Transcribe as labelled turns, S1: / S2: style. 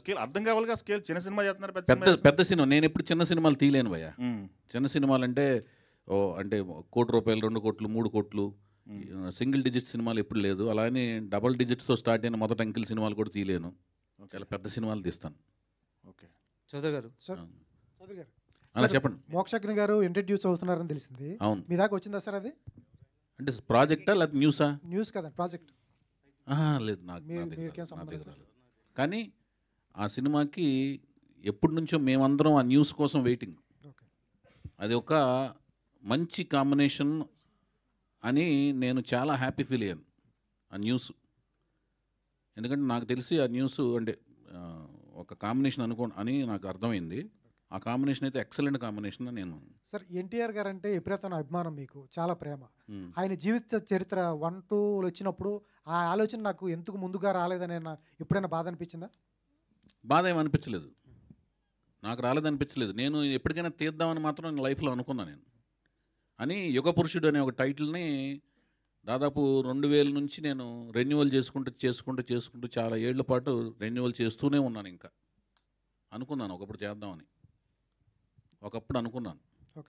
S1: scale అర్థం కావాలిగా scale చిన్న సినిమా చేస్తున్నారు పెద్ద పెద్ద సినిమా నేను ఎప్పుడు చిన్న సినిమాలు తీయలేను భయ్యా చిన్న సినిమాలు అంటే ఓ అంటే కోటి రూపాయలు రెండు కోట్లు మూడు కోట్లు సింగిల్ డిజిట్ సినిమాలు ఎప్పుడు లేదు అలానే డబల్ డిజిట్స్తో స్టార్ట్ అయిన మొదట అంకిల్ సినిమాలు కూడా తీయలేను చాలా పెద్ద సినిమాలు తీస్తాను
S2: ఓకే చౌదరి గారు అలా చెప్పండి మోక్షజ్ఞ గారు ఇంట్రడ్యూస్ అవుతున్నారని తెలిసింది అవును మీ దాకా వచ్చిందా సార్ అది
S1: అంటే ప్రాజెక్టా లేకపోతే న్యూసా
S2: న్యూస్ కదా ప్రాజెక్ట్ లేదు నాకు
S1: కానీ ఆ సినిమాకి ఎప్పటి నుంచో మేమందరం ఆ న్యూస్ కోసం వెయిటింగ్ అది ఒక మంచి కాంబినేషన్ అని నేను చాలా హ్యాపీ ఫీల్ అయ్యాను ఆ న్యూస్ ఎందుకంటే నాకు తెలిసి ఆ న్యూస్ అంటే ఒక కాంబినేషన్ అనుకో అని నాకు అర్థమైంది ఆ కాంబినేషన్ అయితే ఎక్సలెంట్ కాంబినేషన్ నేను
S2: సార్ ఎన్టీఆర్ గారు అంటే విపరీతమైన అభిమానం మీకు చాలా ప్రేమ ఆయన జీవిత చరిత్ర వన్ టూలు వచ్చినప్పుడు ఆ ఆలోచన నాకు ఎందుకు ముందుగా రాలేదని ఎప్పుడైనా బాధ అనిపించిందా
S1: బాధ ఏమనిపించలేదు నాకు రాలేదనిపించలేదు నేను ఎప్పటికైనా తీద్దామని మాత్రం నేను లైఫ్లో అనుకున్నాను నేను అని యుగ పురుషుడు అనే ఒక టైటిల్ని దాదాపు రెండు వేల నుంచి నేను రెన్యువల్ చేసుకుంటూ చేసుకుంటూ చేసుకుంటూ చాలా ఏళ్ల పాటు రెన్యువల్ చేస్తూనే ఉన్నాను
S2: ఇంకా అనుకున్నాను ఒకప్పుడు చేద్దామని ఒకప్పుడు అనుకున్నాను